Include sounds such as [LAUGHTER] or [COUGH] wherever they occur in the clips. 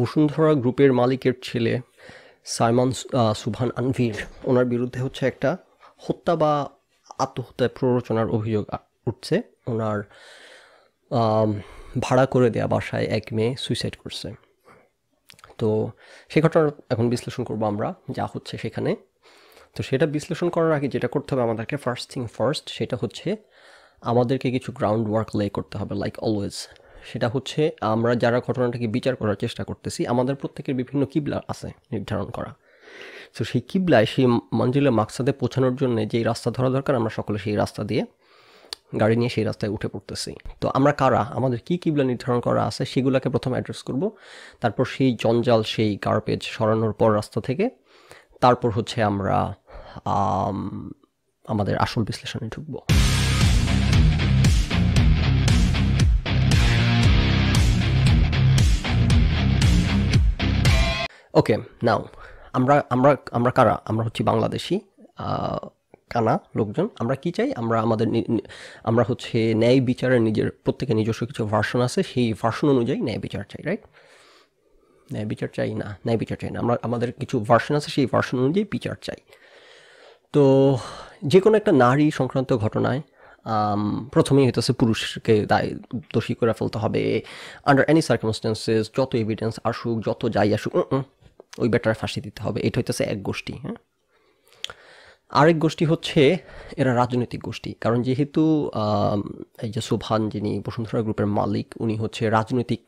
বসুন্ধরা গ্রুপের মালিকের ছেলে সাইমন সুভান আনভির ওনার বিরুদ্ধে হচ্ছে একটা হত্যা বা আত্মহত্যায় প্ররোচনার অভিযোগ উঠছে ওনার ভাড়া করে দেয়া বাসায় এক মেয়ে সুইসাইড করছে তো সে ঘটনা এখন বিশ্লেষণ করবো আমরা যা হচ্ছে সেখানে তো সেটা বিশ্লেষণ করার আগে যেটা করতে হবে আমাদেরকে ফার্স্ট থিং ফার্স্ট সেটা হচ্ছে আমাদেরকে কিছু গ্রাউন্ড ওয়ার্ক লে করতে হবে লাইক অলওয়েজ সেটা হচ্ছে আমরা যারা ঘটনাটাকে বিচার করার চেষ্টা করতেছি আমাদের প্রত্যেকের বিভিন্ন কিবলা আছে নির্ধারণ করা তো সেই কিবলায় সেই মঞ্জিলের মাকসাদে পৌঁছানোর জন্য যেই রাস্তা ধরা দরকার আমরা সকলে সেই রাস্তা দিয়ে গাড়ি নিয়ে সেই রাস্তায় উঠে পড়তেছি তো আমরা কারা আমাদের কী কিবলা নির্ধারণ করা আছে সেগুলোকে প্রথম অ্যাড্রেস করব তারপর সেই জঞ্জাল সেই কার্পেজ সরানোর পর রাস্তা থেকে তারপর হচ্ছে আমরা আমাদের আসল বিশ্লেষণে ঢুকবো ওকে নাও আমরা আমরা আমরা কারা আমরা হচ্ছি বাংলাদেশি কানা লোকজন আমরা কি চাই আমরা আমাদের আমরা হচ্ছে ন্যায় বিচারের নিজের প্রত্যেকে নিজস্ব কিছু ভার্সন আছে সেই ভার্সন অনুযায়ী ন্যায় বিচার চাই রাইট ন্যায় বিচার চাই না ন্যায় বিচার চাই না আমরা আমাদের কিছু ভার্সন আছে সেই ভার্সন অনুযায়ী বিচার চাই তো যে কোনো একটা নারী সংক্রান্ত ঘটনায় প্রথমেই হইতেছে পুরুষকে দায় দোষী করে ফেলতে হবে আন্ডার এনি সার্কামস্টেন্সেস যত এভিডেন্স আসুক যত যাই আসুক ওই ব্যাটারে ফাঁসি দিতে হবে এটা হইতেছে এক গোষ্ঠী হ্যাঁ আরেক গোষ্ঠী হচ্ছে এরা রাজনৈতিক গোষ্ঠী কারণ যেহেতু এই যে সোভান যিনি বসুন্ধরা গ্রুপের মালিক উনি হচ্ছে রাজনৈতিক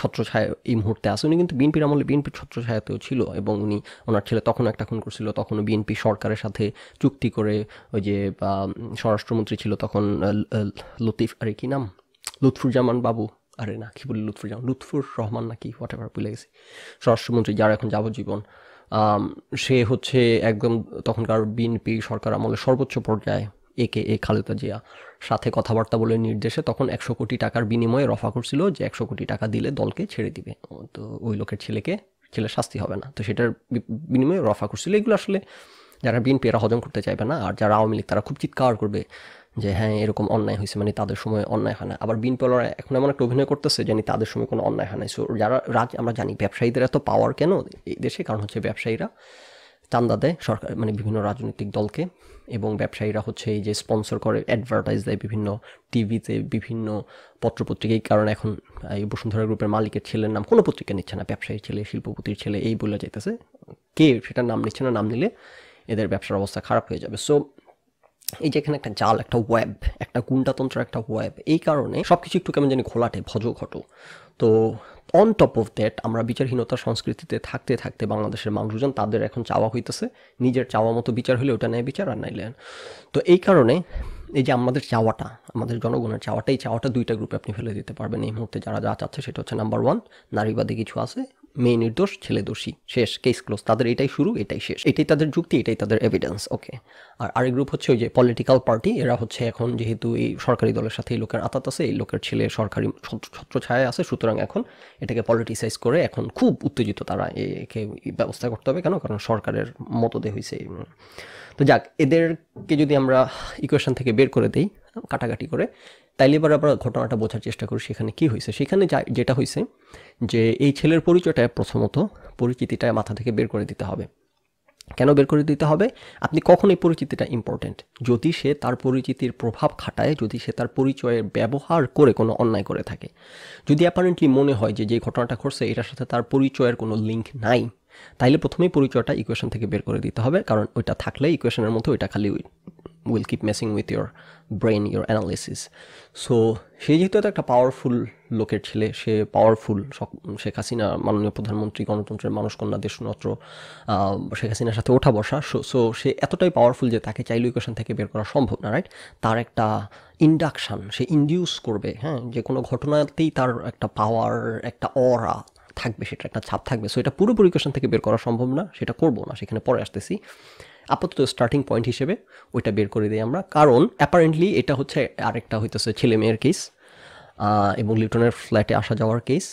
ছত্রছায়া এই মুহূর্তে আছে উনি কিন্তু বিএনপির আমলে বিএনপির ছত্রছায়াতেও ছিল এবং উনি ওনার ছেলে তখন একটা খুন করছিল তখনও বিএনপি সরকারের সাথে চুক্তি করে ওই যে স্বরাষ্ট্রমন্ত্রী ছিল তখন লতিফ আরে কি নাম লুৎফুজ্জামান বাবু আরে না কি বলি লুৎফুর জামান লুৎফুর রহমান নাকি হোয়াট এভার ভুলে গেছি স্বরাষ্ট্রমন্ত্রী যারা এখন যাবজ্জীবন সে হচ্ছে একদম তখনকার বিএনপি সরকার আমলে সর্বোচ্চ পর্যায়ে এ কে এ খালেদা জিয়া সাথে কথাবার্তা বলে নির্দেশে তখন একশো কোটি টাকার বিনিময়ে রফা করছিল যে একশো কোটি টাকা দিলে দলকে ছেড়ে দিবে তো ওই লোকের ছেলেকে ছেলে শাস্তি হবে না তো সেটার বিনিময়ে রফা করছিল এগুলো আসলে যারা বিএনপি এরা হজম করতে চাইবে না আর যারা আওয়ামী লীগ তারা খুব চিৎকার করবে যে হ্যাঁ এরকম অন্যায় হয়েছে মানে তাদের সময় অন্যায় হয় না আবার বিন পলার এখন এমন একটা অভিনয় করতেছে জানি তাদের সময় কোনো অন্যায় হয় না সো যারা রাজ আমরা জানি ব্যবসায়ীদের এত পাওয়ার কেন এই দেশে কারণ হচ্ছে ব্যবসায়ীরা চান্দা দেয় সরকার মানে বিভিন্ন রাজনৈতিক দলকে এবং ব্যবসায়ীরা হচ্ছে এই যে স্পন্সর করে অ্যাডভার্টাইজ দেয় বিভিন্ন টিভিতে বিভিন্ন পত্রপত্রিকায় কারণ এখন এই বসুন্ধরা গ্রুপের মালিকের ছেলের নাম কোনো পত্রিকা নিচ্ছে না ব্যবসায়ীর ছেলে শিল্পপতির ছেলে এই বলে যাইতেছে কে সেটার নাম নিচ্ছে না নাম নিলে এদের ব্যবসার অবস্থা খারাপ হয়ে যাবে সো এই যে এখানে একটা জাল একটা ওয়েব একটা গুন্ডাতন্ত্র একটা ওয়েব এই কারণে সব কিছু একটু কেমন জানি ভজ ঘটো তো অন টপ অফ দ্যাট আমরা বিচারহীনতা সংস্কৃতিতে থাকতে থাকতে বাংলাদেশের মানুষজন তাদের এখন চাওয়া হইতেছে নিজের চাওয়া মতো বিচার হলে ওটা নেয় বিচার আর নাইলেন তো এই কারণে এই যে আমাদের চাওয়াটা আমাদের জনগণের চাওয়াটা এই চাওয়াটা দুইটা গ্রুপে আপনি ফেলে দিতে পারবেন এই মুহূর্তে যারা যা চাচ্ছে সেটা হচ্ছে নাম্বার ওয়ান নারীবাদী কিছু আছে মেয়ে নির্দোষ ছেলে দোষী শেষ কেস ক্লোজ তাদের এটাই শুরু এটাই শেষ এটাই তাদের যুক্তি এটাই তাদের এভিডেন্স ওকে আর আরেক গ্রুপ হচ্ছে ওই যে পলিটিক্যাল পার্টি এরা হচ্ছে এখন যেহেতু এই সরকারি দলের সাথে এই লোকের আতাত আছে এই লোকের ছেলে সরকারি ছত্র ছায়া আছে সুতরাং এখন এটাকে পলিটিসাইজ করে এখন খুব উত্তেজিত তারা একে ব্যবস্থা করতে হবে কেন কারণ সরকারের মতদে হয়েছে তো যাক এদেরকে যদি আমরা ইকুয়েশন থেকে বের করে দিই কাটাকাটি করে তাইলে এবার আবার ঘটনাটা বোঝার চেষ্টা করি সেখানে কি হয়েছে সেখানে যেটা হয়েছে যে এই ছেলের পরিচয়টা প্রথমত পরিচিতিটা মাথা থেকে বের করে দিতে হবে কেন বের করে দিতে হবে আপনি কখন এই পরিচিতিটা ইম্পর্টেন্ট যদি সে তার পরিচিতির প্রভাব খাটায় যদি সে তার পরিচয়ের ব্যবহার করে কোনো অন্যায় করে থাকে যদি অ্যাপারেন্টলি মনে হয় যে যে ঘটনাটা ঘটছে এটার সাথে তার পরিচয়ের কোনো লিঙ্ক নাই তাইলে প্রথমেই পরিচয়টা ইকুয়েশন থেকে বের করে দিতে হবে কারণ ওইটা থাকলে ইকুয়েশনের মধ্যে ওইটা খালি will keep messing with your brain your analysis so সে যেহেতু এত একটা পাওয়ারফুল লোকের ছেলে সে পাওয়ারফুল শেখ হাসিনা মাননীয় প্রধানমন্ত্রী গণতন্ত্রের মানুষকন্যা দেশনত্র শেখ হাসিনার সাথে ওঠা বসা সো সো সে এতটাই পাওয়ারফুল যে তাকে চাইলে ইকুয়েশন থেকে বের করা সম্ভব না রাইট তার একটা ইন্ডাকশান সে ইন্ডিউস করবে হ্যাঁ যে কোনো ঘটনাতেই তার একটা পাওয়ার একটা অরা থাকবে সেটা একটা ছাপ থাকবে সো এটা পুরোপুরি কোয়েশন থেকে বের করা সম্ভব না সেটা করবো না সেখানে পরে আসতেছি আপাতত স্টার্টিং পয়েন্ট হিসেবে ওইটা বের করে দিই আমরা কারণ অ্যাপারেন্টলি এটা হচ্ছে আরেকটা হইতেছে ছেলে মেয়ের কেস এবং লিটনের ফ্ল্যাটে আসা যাওয়ার কেস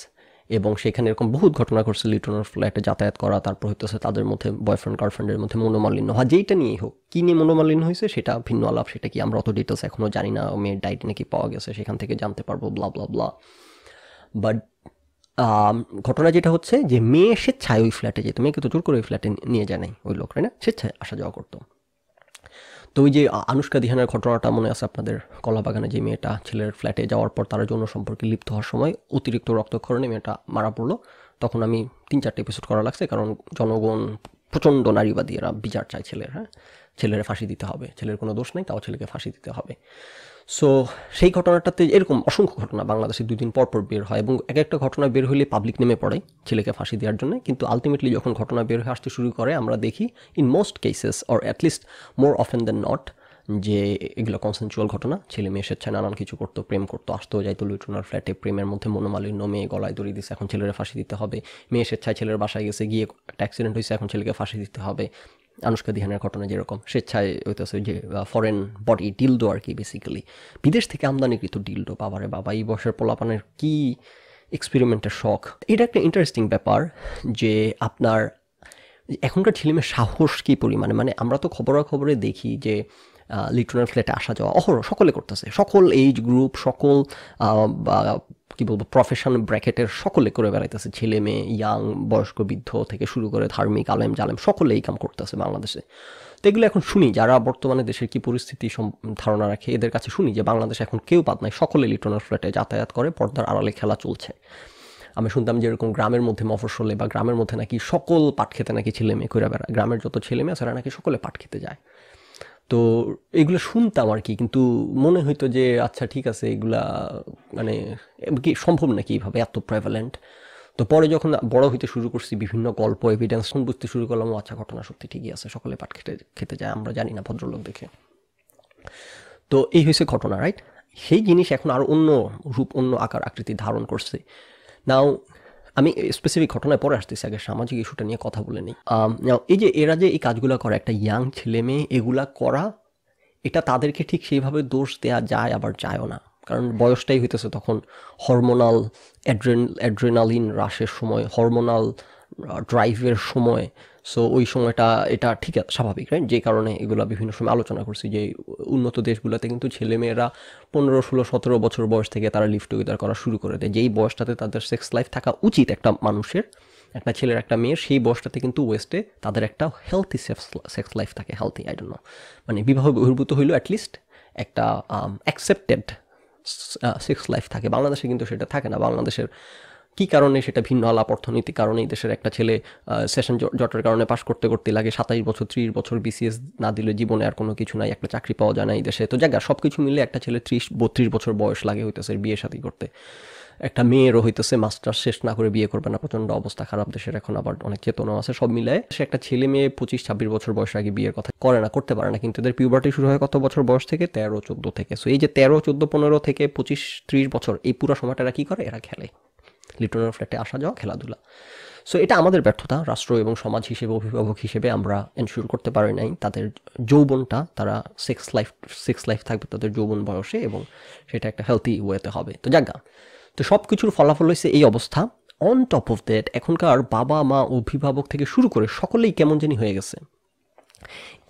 এবং সেখানে এরকম বহুত ঘটনা ঘটছে লিটনের ফ্ল্যাটে যাতায়াত করা তারপর হইতেছে তাদের মধ্যে বয়ফ্রেন্ড গার্লফ্রেন্ডের মধ্যে মনোমালিন্য হয় হ্যাঁ, যেইটা নিয়েই হোক কী নিয়ে মনোমালিন্য হয়েছে সেটা ভিন্ন আলাপ সেটা কি আমরা অত ডিটেলস এখনও জানি না মেয়ের ডায়েট নাকি পাওয়া গেছে সেখান থেকে জানতে পারবো ব্লা ব্লা ব্লা বাট ঘটনা যেটা হচ্ছে যে মেয়ে স্বেচ্ছায় ওই ফ্ল্যাটে যেত মেয়েকে তো জোর করে ওই ফ্ল্যাটে নিয়ে যায় নাই ওই লোক না স্বেচ্ছায় আসা যাওয়া করতো তো ওই যে আনুষ্কা দিহানের ঘটনাটা মনে আছে আপনাদের কলাবাগানে যে মেয়েটা ছেলের ফ্ল্যাটে যাওয়ার পর তার যৌন সম্পর্কে লিপ্ত হওয়ার সময় অতিরিক্ত রক্তক্ষরণে মেয়েটা মারা পড়লো তখন আমি তিন চারটে এপিসোড করা লাগছে কারণ জনগণ প্রচণ্ড নারীবাদী এরা বিচার চায় ছেলের হ্যাঁ ছেলের ফাঁসি দিতে হবে ছেলের কোনো দোষ নেই তাও ছেলেকে ফাঁসি দিতে হবে সো সেই ঘটনাটাতে এরকম অসংখ্য ঘটনা বাংলাদেশে দুদিন পর পর বের হয় এবং এক একটা ঘটনা বের হলে পাবলিক নেমে পড়ে ছেলেকে ফাঁসি দেওয়ার জন্য কিন্তু আলটিমেটলি যখন ঘটনা বের হয়ে আসতে শুরু করে আমরা দেখি in most cases or at least more often than not যে এগুলো কনসেনচুয়াল ঘটনা ছেলে মেয়ে স্বেচ্ছায় নানান কিছু করতো প্রেম করতো আসতো যাইতো লুটুনার ফ্ল্যাটে প্রেমের মধ্যে মনোমালিন্য মেয়ে গলায় দড়ি দিচ্ছে এখন ছেলেরা ফাঁসি দিতে হবে মেয়ে স্বেচ্ছায় ছেলের বাসায় গেছে গিয়ে একটা অ্যাক্সিডেন্ট হয়েছে এখন ছেলেকে ফাঁসি দিতে হবে আনুষ্কা দিহানের ঘটনা যেরকম স্বেচ্ছায় হইতেছে যে ফরেন বডি ডিলডো আর কি বেসিক্যালি বিদেশ থেকে আমদানিকৃত ডিলডো বাবারে বাবা এই বয়সের পোলাপানের কী এক্সপেরিমেন্টের শখ এটা একটা ইন্টারেস্টিং ব্যাপার যে আপনার এখনকার ছেলেমেয়ের সাহস কী পরিমাণে মানে আমরা তো খবরাখবরে দেখি যে লিটনের ফ্ল্যাটে আসা যাওয়া অহর সকলে করতেছে সকল এইজ গ্রুপ সকল কি বলবো প্রফেশন ব্র্যাকেটের সকলে করে বেড়াইতেছে ছেলে মেয়ে ইয়াং বয়স্ক বৃদ্ধ থেকে শুরু করে ধার্মিক আলেম জালেম সকলে এই কাম করতেছে বাংলাদেশে তো এগুলো এখন শুনি যারা বর্তমানে দেশের কি পরিস্থিতি ধারণা রাখে এদের কাছে শুনি যে বাংলাদেশে এখন কেউ পাত নাই সকলে লিটনের ফ্ল্যাটে যাতায়াত করে পর্দার আড়ালে খেলা চলছে আমি শুনতাম যে এরকম গ্রামের মধ্যে মফসলে বা গ্রামের মধ্যে নাকি সকল পাট খেতে নাকি ছেলে মেয়ে করে বেড়ায় গ্রামের যত ছেলে মেয়ে আছে নাকি সকলে পাট খেতে যায় তো এগুলো শুনতাম আর কি কিন্তু মনে হইতো যে আচ্ছা ঠিক আছে এগুলা মানে কি সম্ভব নাকি এইভাবে এত প্রেভালেন্ট তো পরে যখন বড় হইতে শুরু করছি বিভিন্ন গল্প এভিডেন্স বুঝতে শুরু করলাম আচ্ছা ঘটনা সত্যি ঠিকই আছে সকলে পাট খেতে খেতে যায় আমরা জানি না ভদ্রলোক দেখে তো এই হয়েছে ঘটনা রাইট সেই জিনিস এখন আর অন্য রূপ অন্য আকার আকৃতি ধারণ করছে নাও আমি স্পেসিফিক ঘটনায় পরে আসতেছি আগে সামাজিক ইস্যুটা নিয়ে কথা বলে নিই এই যে এরা যে এই কাজগুলো করে একটা ইয়াং ছেলে মেয়ে এগুলা করা এটা তাদেরকে ঠিক সেইভাবে দোষ দেয়া যায় আবার যায়ও না কারণ বয়সটাই হইতেছে তখন হরমোনাল অ্যাড্রেন অ্যাড্রেনালিন হ্রাসের সময় হরমোনাল ড্রাইভের সময় সো ওই সময়টা এটা ঠিক স্বাভাবিক রাইট যে কারণে এগুলো বিভিন্ন সময় আলোচনা করছি যে উন্নত দেশগুলোতে কিন্তু ছেলেমেয়েরা পনেরো ষোলো সতেরো বছর বয়স থেকে তারা লিভ টুগেদার করা শুরু করে দেয় যেই বয়সটাতে তাদের সেক্স লাইফ থাকা উচিত একটা মানুষের একটা ছেলের একটা মেয়ের সেই বয়সটাতে কিন্তু ওয়েস্টে তাদের একটা হেলথি সেক্স সেক্স লাইফ থাকে হেলথি আই ডোন্ট নো মানে বিবাহ বহির্ভূত হইলো অ্যাটলিস্ট একটা অ্যাকসেপ্টেড সেক্স লাইফ থাকে বাংলাদেশে কিন্তু সেটা থাকে না বাংলাদেশের কি কারণে সেটা ভিন্ন আলাপ অর্থনীতি কারণে এই দেশের একটা ছেলে সেশন জটের কারণে পাশ করতে করতে লাগে সাতাইশ বছর ত্রিশ বছর বিসিএস না দিলে জীবনে আর কোনো কিছু নাই একটা চাকরি পাওয়া যায় না এই দেশে তো জায়গা সব কিছু মিলে একটা ছেলে ত্রিশ বত্রিশ বছর বয়স লাগে হইতেছে বিয়ে শাদী করতে একটা মেয়েরও হইতেছে মাস্টার শেষ না করে বিয়ে করবে না প্রচণ্ড অবস্থা খারাপ দেশের এখন আবার অনেক চেতনাও আছে সব মিলে সে একটা ছেলে মেয়ে পঁচিশ ছাব্বিশ বছর বয়স আগে বিয়ের কথা করে না করতে পারে না কিন্তু এদের পিউবার্টি শুরু হয় কত বছর বয়স থেকে তেরো চোদ্দো থেকে সো এই যে তেরো চোদ্দো পনেরো থেকে পঁচিশ ত্রিশ বছর এই পুরো সময়টা এরা কী করে এরা খেলে লিটনের ফ্ল্যাটে আসা যাওয়া খেলাধুলা সো এটা আমাদের ব্যর্থতা রাষ্ট্র এবং সমাজ হিসেবে অভিভাবক হিসেবে আমরা এনশিওর করতে পারি নাই তাদের যৌবনটা তারা সেক্স লাইফ সেক্স লাইফ থাকবে তাদের যৌবন বয়সে এবং সেটা একটা হেলথি ওয়েতে হবে তো জাগা তো সব কিছুর ফলাফল হয়েছে এই অবস্থা অন টপ অফ দ্যাট এখনকার বাবা মা অভিভাবক থেকে শুরু করে সকলেই কেমন জানি হয়ে গেছে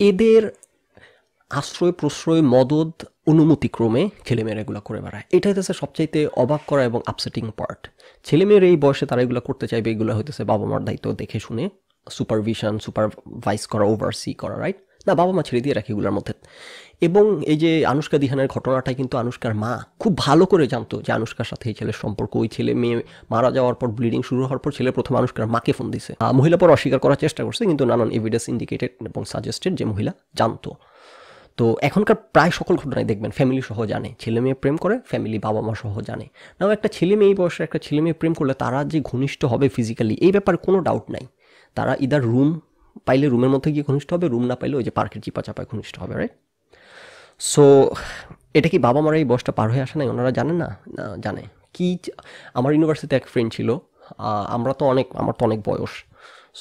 এদের আশ্রয় প্রশ্রয় মদত অনুমতিক্রমে ছেলেমেয়েরাগুলো এগুলো করে বেড়ায় এটাই হচ্ছে সবচাইতে অবাক করা এবং আপসেটিং পার্ট ছেলেমেয়েরা এই বয়সে তারা এগুলো করতে চাইবে এগুলো হইতেছে বাবা মার দায়িত্ব দেখে শুনে সুপারভিশন সুপারভাইজ করা ওভারসি করা রাইট না বাবা মা ছেড়ে দিয়ে রাখে এগুলোর মধ্যে এবং এই যে আনুষ্কা দিহানের ঘটনাটা কিন্তু আনুষ্কার মা খুব ভালো করে জানতো যে আনুষ্কার সাথে এই ছেলের সম্পর্ক ওই ছেলে মেয়ে মারা যাওয়ার পর ব্লিডিং শুরু হওয়ার পর ছেলে প্রথম আনুষ্কার মাকে ফোন দিছে মহিলা পর অস্বীকার করার চেষ্টা করছে কিন্তু নানান এভিডেন্স ইন্ডিকেটেড এবং সাজেস্টেড যে মহিলা জানতো তো এখনকার প্রায় সকল ঘটনায় দেখবেন ফ্যামিলি সহ জানে ছেলে মেয়ে প্রেম করে ফ্যামিলি বাবা মা সহ জানে নাও একটা ছেলে মেয়ে এই বয়সে একটা ছেলে মেয়ে প্রেম করলে তারা যে ঘনিষ্ঠ হবে ফিজিক্যালি এই ব্যাপারে কোনো ডাউট নাই তারা ইদার রুম পাইলে রুমের মধ্যে গিয়ে ঘনিষ্ঠ হবে রুম না পাইলে ওই যে পার্কের চিপা চাপায় ঘনিষ্ঠ হবে রাইট সো এটা কি বাবা মারা এই বয়সটা পার হয়ে আসে নাই ওনারা জানেন না না জানে কি আমার ইউনিভার্সিটিতে এক ফ্রেন্ড ছিল আমরা তো অনেক আমার তো অনেক বয়স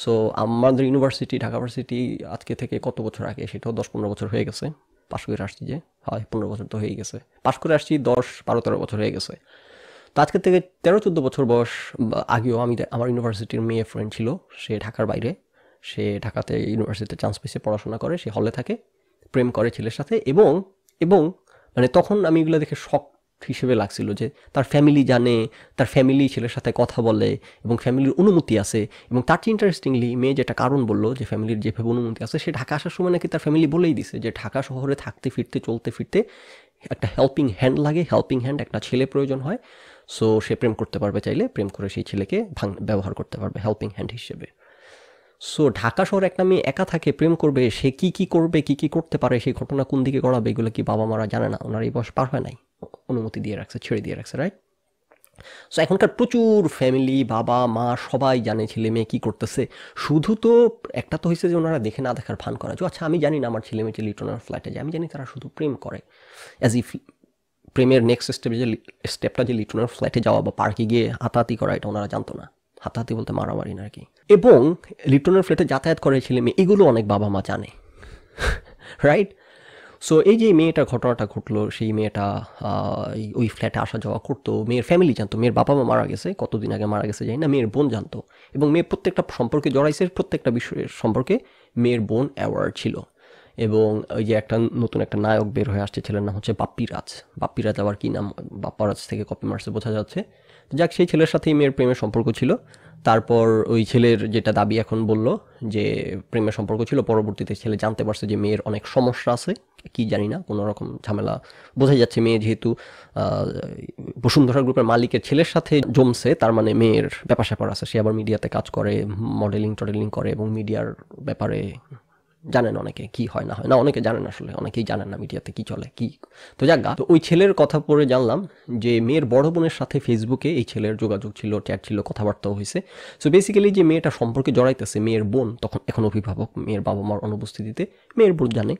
সো আমাদের ইউনিভার্সিটি ঢাকা ভার্সিটি আজকে থেকে কত বছর আগে সেটাও দশ পনেরো বছর হয়ে গেছে পাশ করে আসছি যে হয় পনেরো বছর তো হয়ে গেছে পাশ করে আসছি দশ বারো তেরো বছর হয়ে গেছে তো আজকে থেকে তেরো চোদ্দো বছর বয়স আগেও আমি আমার ইউনিভার্সিটির মেয়ে ফ্রেন্ড ছিল সে ঢাকার বাইরে সে ঢাকাতে ইউনিভার্সিটিতে চান্স পেয়েছে পড়াশোনা করে সে হলে থাকে প্রেম করে ছেলের সাথে এবং এবং মানে তখন আমি এগুলো দেখে শখ হিসেবে লাগছিল যে তার ফ্যামিলি জানে তার ফ্যামিলি ছেলের সাথে কথা বলে এবং ফ্যামিলির অনুমতি আছে এবং তার চেয়ে ইন্টারেস্টিংলি মেয়ে যেটা কারণ বললো যে ফ্যামিলির যেভাবে অনুমতি আছে সে ঢাকা আসার সময় নাকি তার ফ্যামিলি বলেই দিছে যে ঢাকা শহরে থাকতে ফিরতে চলতে ফিরতে একটা হেল্পিং হ্যান্ড লাগে হেল্পিং হ্যান্ড একটা ছেলে প্রয়োজন হয় সো সে প্রেম করতে পারবে চাইলে প্রেম করে সেই ছেলেকে ভাঙ ব্যবহার করতে পারবে হেল্পিং হ্যান্ড হিসেবে সো ঢাকা শহরে একটা মেয়ে একা থাকে প্রেম করবে সে কি কি করবে কি কি করতে পারে সেই ঘটনা কোন দিকে গড়াবে এগুলো কি বাবা মারা জানে না ওনার এই বয়স পার হয় নাই অনুমতি দিয়ে রাখছে ছেড়ে দিয়ে রাখছে রাইট সো এখনকার প্রচুর ফ্যামিলি বাবা মা সবাই জানে ছেলে মেয়ে কী করতেছে শুধু তো একটা তো হয়েছে যে ওনারা দেখে না দেখার ভান করা যে আচ্ছা আমি জানি না আমার ছেলে মেয়ে যে লিটনের ফ্ল্যাটে যায় আমি জানি তারা শুধু প্রেম করে অ্যাজ ইফ প্রেমের নেক্সট স্টেপে যে স্টেপটা যে লিটনার ফ্ল্যাটে যাওয়া বা পার্কে গিয়ে হাতাহাতি করা এটা ওনারা জানতো না হাতাহাতি বলতে মারামারি না আর কি এবং লিটনের ফ্ল্যাটে যাতায়াত করে ছেলে মেয়ে এগুলো অনেক বাবা মা জানে রাইট [LAUGHS] সো এই যে মেয়েটার ঘটনাটা ঘটলো সেই মেয়েটা ওই ফ্ল্যাটে আসা যাওয়া করতো মেয়ের ফ্যামিলি জানতো মেয়ের বাবা মা মারা গেছে কতদিন আগে মারা গেছে যাই না মেয়ের বোন জানতো এবং মেয়ের প্রত্যেকটা সম্পর্কে জড়াইছে প্রত্যেকটা বিষয়ের সম্পর্কে মেয়ের বোন অ্যাওয়ার্ড ছিল এবং ওই যে একটা নতুন একটা নায়ক বের হয়ে আসছে ছেলের নাম হচ্ছে বাপ্পিরাজ বাপ্পিরাজ আবার কী নাম বাপ্পারাজ থেকে কপি মার্সে বোঝা যাচ্ছে যাক সেই ছেলের সাথেই মেয়ের প্রেমের সম্পর্ক ছিল তারপর ওই ছেলের যেটা দাবি এখন বলল যে প্রেমের সম্পর্ক ছিল পরবর্তীতে ছেলে জানতে পারছে যে মেয়ের অনেক সমস্যা আছে কি জানি না কোনো রকম ঝামেলা বোঝাই যাচ্ছে মেয়ে যেহেতু বসুন্ধরা গ্রুপের মালিকের ছেলের সাথে জমছে তার মানে মেয়ের ব্যাপার স্যাপার আছে সে আবার মিডিয়াতে কাজ করে মডেলিং টডেলিং করে এবং মিডিয়ার ব্যাপারে জানেন অনেকে কি হয় না হয় না অনেকে জানেন আসলে অনেকেই জানেন না মিডিয়াতে কি চলে কি তো যাক তো ওই ছেলের কথা পরে জানলাম যে মেয়ের বড় বোনের সাথে ফেসবুকে এই ছেলের যোগাযোগ ছিল চ্যাট ছিল কথাবার্তাও হয়েছে সো বেসিক্যালি যে মেয়েটা সম্পর্কে জড়াইতেছে মেয়ের বোন তখন এখন অভিভাবক মেয়ের বাবা মার অনুপস্থিতিতে মেয়ের বোন জানে